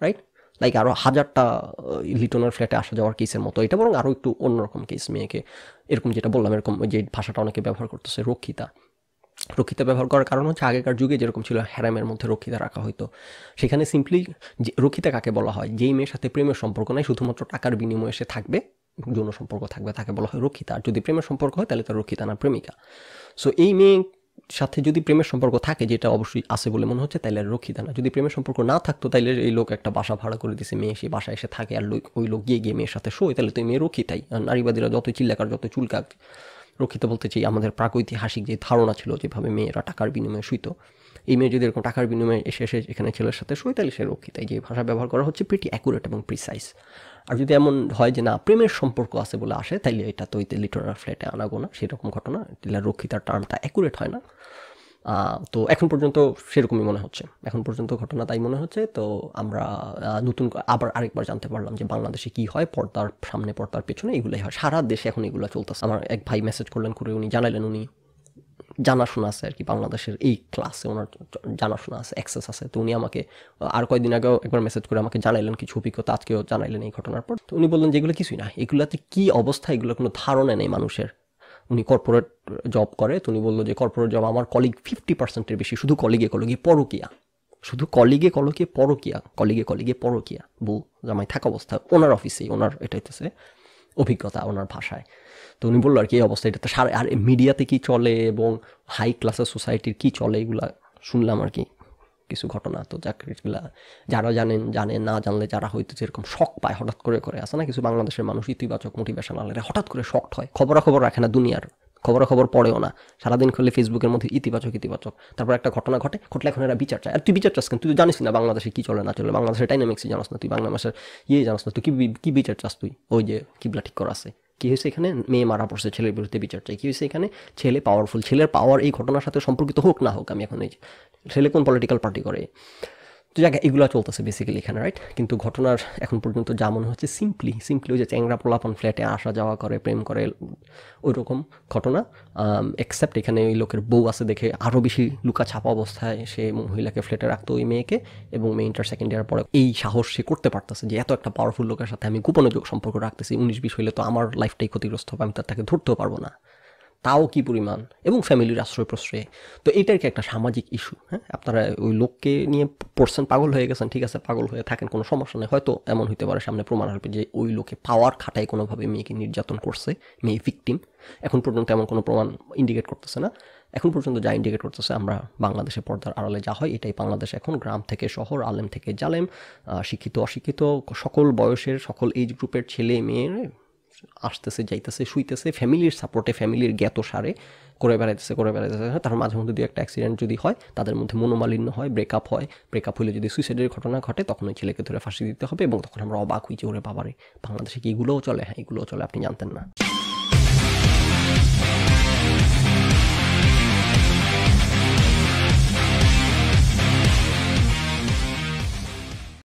রাইট লাইক আরও হাজারটা লিটনের ফ্ল্যাটে আসা যাওয়ার কেসের মতো এটা বরং আরও একটু অন্যরকম কেস মেয়েকে এরকম যেটা বললাম এরকম যে ভাষাটা অনেকে ব্যবহার করতেছে রক্ষিতা রক্ষিতা ব্যবহার করার কারণ হচ্ছে আগেকার যুগে যেরকম ছিল হ্যারামের মধ্যে রক্ষিতা রাখা হতো সেখানে সিম্পলি যে রক্ষিতা কাকে বলা হয় যেই মেয়ের সাথে প্রেমের সম্পর্ক নাই শুধুমাত্র টাকার বিনিময়ে সে থাকবে যৌন সম্পর্ক থাকবে তাকে বলা হয় রক্ষিতা আর যদি প্রেমের সম্পর্ক হয় তাহলে তার রক্ষিতা না প্রেমিকা সো এই মেয়ে সাথে যদি প্রেমের সম্পর্ক থাকে যেটা অবশ্যই আছে বলে মনে হচ্ছে তাইলে আর না যদি প্রেমের সম্পর্ক না থাকতো তাইলে এই লোক একটা বাসা ভাড়া করে দিছে মেয়ে সে বাসায় এসে থাকে আর ওই লোক গিয়ে গিয়ে মেয়ের সাথে শোয় তাহলে তুই মেয়ে রক্ষিতাই নারীবাদীরা যত চিল্লাকার যত চুলকাক রক্ষিত বলতে চাই আমাদের প্রাগৈতিহাসিক যে ধারণা ছিল যেভাবে মেয়েরা টাকার বিনিময়ে শুইত এই মেয়ে যদি এরকম টাকার বিনিময়ে এসে এসে এখানে ছেলের সাথে শুয়ে তাহলে সে রক্ষিতাই যে ভাষা ব্যবহার করা হচ্ছে প্রিটি অ্যাকুরেট এবং প্রিসাইজ আর যদি এমন হয় যে না প্রেমের সম্পর্ক আছে বলে আসে তাইলে এটা তো লিটোরাল ফ্ল্যাটে আনাগোনা সেরকম ঘটনা টিলা রক্ষিতার টার্মটা অ্যাকুরেট হয় না তো এখন পর্যন্ত সেরকমই মনে হচ্ছে এখন পর্যন্ত ঘটনা তাই মনে হচ্ছে তো আমরা নতুন আবার আরেকবার জানতে পারলাম যে বাংলাদেশে কি হয় পর্দার সামনে পর্দার পেছনে এগুলোই হয় সারা দেশে এখন এগুলো চলতেছে আমার এক ভাই মেসেজ করলেন করে উনি জানালেন উনি জানাশোনা আছে আর কি বাংলাদেশের এই ক্লাসে ওনার জানাশোনা আছে অ্যাক্সেস আছে তো উনি আমাকে আর কয়েকদিন আগেও একবার মেসেজ করে আমাকে জানাইলেন কিছু অভিজ্ঞতা আজকেও জানাইলেন এই ঘটনার পর তো উনি বললেন যে এগুলো কিছুই না এগুলোতে কী অবস্থা এগুলো কোনো ধারণা নেই মানুষের উনি কর্পোরেট জব করে তো উনি বললো যে কর্পোরেট জব আমার কলিগ ফিফটি পার্সেন্টের বেশি শুধু কলিগে কলিগে পরকিয়া শুধু কলিগে কলকে পরকিয়া কলিগে কলিগে পরকিয়া বউ জামাই থাকা অবস্থা ওনার অফিসেই ওনার এটা হইতেছে অভিজ্ঞতা ওনার ভাষায় তো উনি বললো আর কি এই অবস্থা এটা তো সারা আর মিডিয়াতে কি চলে এবং হাই ক্লাসের সোসাইটির কি চলে এগুলা শুনলাম আর কি কিছু ঘটনা তো চাকরিগুলা যারা জানেন জানে না জানলে যারা হয়তো যেরকম শখ পায় হঠাৎ করে করে আসে না কিছু বাংলাদেশের মানুষ ইতিবাচক মোটিভেশন আলেরা হঠাৎ করে শখ হয় খবরাখবর রাখে না দুনিয়ার খবরাখবর পড়েও না সারাদিন খুললে ফেসবুকের মধ্যে ইতিবাচক ইতিবাচক তারপর একটা ঘটনা ঘটে ঘটলে এখন এরা বিচার চায় আর তুই বিচার চাস কিন্তু তুই জানিস না বাংলাদেশে কী চলে না চলে বাংলাদেশের ডাইনামিক্সই জানাস না তুই বাংলা ভাষার ইয়ে জানাস না তুই কী কী বিচার চাস তুই ওই যে কিবলা ঠিক করা আছে কী হয়েছে এখানে মেয়ে মারা পড়ছে ছেলের বিরুদ্ধে বিচার চাই কী হয়েছে এখানে ছেলে পাওয়ারফুল ছেলের পাওয়ার এই ঘটনার সাথে সম্পর্কিত হোক না হোক আমি এখন এই ছেলে কোন পলিটিক্যাল পার্টি করে তো জায়গা এগুলো চলতেছে বেসিক্যালি এখানে রাইট কিন্তু ঘটনার এখন পর্যন্ত যা মনে হচ্ছে সিম্পলি সিম্পলি ওই যে চ্যাংরা পোলাপন ফ্ল্যাটে আসা যাওয়া করে প্রেম করে ওই রকম ঘটনা এক্সেপ্ট um, এখানে ওই লোকের বউ আছে দেখে আরও বেশি লুকা ছাপা অবস্থায় সে মহিলাকে ফ্ল্যাটে রাখতো ওই মেয়েকে এবং ইন্টার সেকেন্ড ইয়ার পরে এই সাহস সে করতে পারতেছে যে এত একটা পাওয়ারফুল লোকের সাথে আমি গোপনযোগ সম্পর্ক রাখতেছি উনিশ বিশ হইলে তো আমার লাইফটাই ক্ষতিগ্রস্ত হবে আমি তার তাকে ধরতেও পারবো না তাও কি পরিমাণ এবং ফ্যামিলির আশ্রয় প্রশ্রয়ে তো এটার কি একটা সামাজিক ইস্যু হ্যাঁ আপনারা ওই লোককে নিয়ে পড়ছেন পাগল হয়ে গেছেন ঠিক আছে পাগল হয়ে থাকেন কোনো সমস্যা নেই হয়তো এমন হতে পারে সামনে প্রমাণ আসবে যে ওই লোকে পাওয়ার খাটায় কোনোভাবে মেয়েকে নির্যাতন করছে মেয়ে ভিকটিম এখন পর্যন্ত এমন কোনো প্রমাণ ইন্ডিকেট করতেছে না এখন পর্যন্ত যা ইন্ডিকেট করতেছে আমরা বাংলাদেশে পর্দার আড়ালে যা হয় এটাই বাংলাদেশ এখন গ্রাম থেকে শহর আলেম থেকে জালেম শিক্ষিত অশিক্ষিত সকল বয়সের সকল এজ গ্রুপের ছেলে মেয়ের আসতেছে যাইতেছে শুইতেছে ফ্যামিলির সাপোর্টে ফ্যামিলির জ্ঞাত সারে করে বেড়াইতেছে করে বেড়াইতেছে হ্যাঁ, তার মাঝে মধ্যে দু একটা অ্যাক্সিডেন্ট যদি হয় তাদের মধ্যে মনোমালিন্য হয় ব্রেকআপ হয় ব্রেকআপ হলে যদি সুইসাইডের ঘটনা ঘটে তখন ওই ছেলেকে ধরে ফাঁসি দিতে হবে এবং তখন আমরা অবাক হয়েছি ওরে বাবারে বাংলাদেশে কি এগুলোও চলে হ্যাঁ এগুলোও চলে আপনি জানতেন না